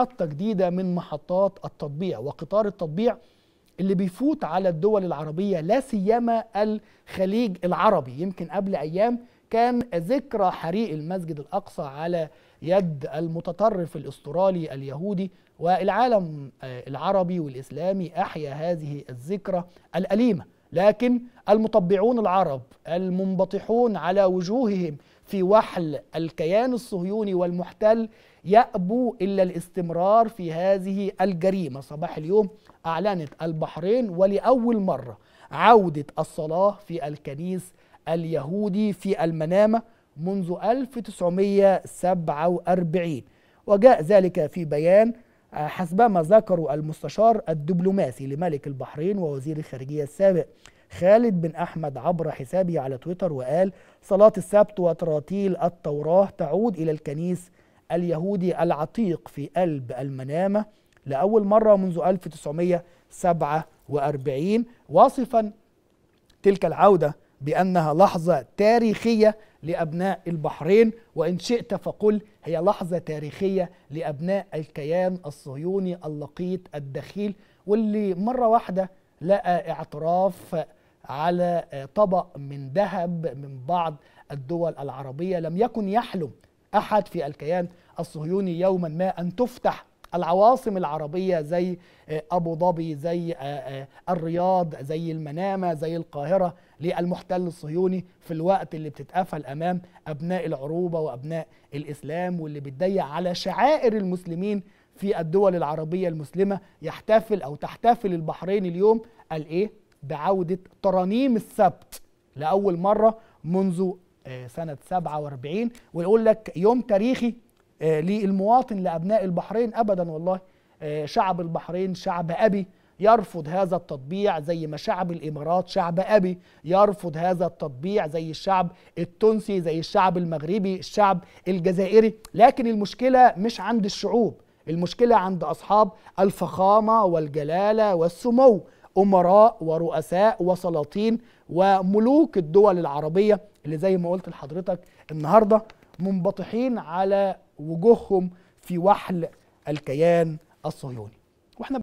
محطة جديدة من محطات التطبيع وقطار التطبيع اللي بيفوت على الدول العربية لا سيما الخليج العربي يمكن قبل أيام كان ذكرى حريق المسجد الأقصى على يد المتطرف الاسترالي اليهودي والعالم آه، العربي والإسلامي أحيا هذه الذكرى الأليمة لكن المطبعون العرب المنبطحون على وجوههم في وحل الكيان الصهيوني والمحتل يأبو إلا الاستمرار في هذه الجريمة صباح اليوم أعلنت البحرين ولأول مرة عودة الصلاة في الكنيس اليهودي في المنامة منذ 1947 وجاء ذلك في بيان حسبما ذكروا المستشار الدبلوماسي لملك البحرين ووزير الخارجية السابق خالد بن أحمد عبر حسابه على تويتر وقال صلاة السبت وتراتيل التوراة تعود إلى الكنيس اليهودي العتيق في قلب المنامة لأول مرة منذ 1947 واصفا تلك العودة بأنها لحظة تاريخية لأبناء البحرين وإن شئت فقل هي لحظة تاريخية لأبناء الكيان الصهيوني اللقيط الدخيل واللي مرة واحدة لقى اعتراف على آه، طبق من ذهب من بعض الدول العربية لم يكن يحلم أحد في الكيان الصهيوني يوما ما أن تفتح العواصم العربية زي آه، أبو ظبي زي آه، الرياض زي المنامة زي القاهرة للمحتل الصهيوني في الوقت اللي بتتقفل أمام أبناء العروبة وأبناء الإسلام واللي بتضيق على شعائر المسلمين في الدول العربية المسلمة يحتفل أو تحتفل البحرين اليوم الإيه بعودة ترانيم السبت لأول مرة منذ آه، سنة 47 ويقول لك يوم تاريخي آه، للمواطن لأبناء البحرين أبدا والله آه، شعب البحرين شعب أبي يرفض هذا التطبيع زي ما شعب الامارات شعب ابي يرفض هذا التطبيع زي الشعب التونسي زي الشعب المغربي الشعب الجزائري لكن المشكله مش عند الشعوب المشكله عند اصحاب الفخامه والجلاله والسمو امراء ورؤساء وسلاطين وملوك الدول العربيه اللي زي ما قلت لحضرتك النهارده منبطحين على وجوههم في وحل الكيان الصهيوني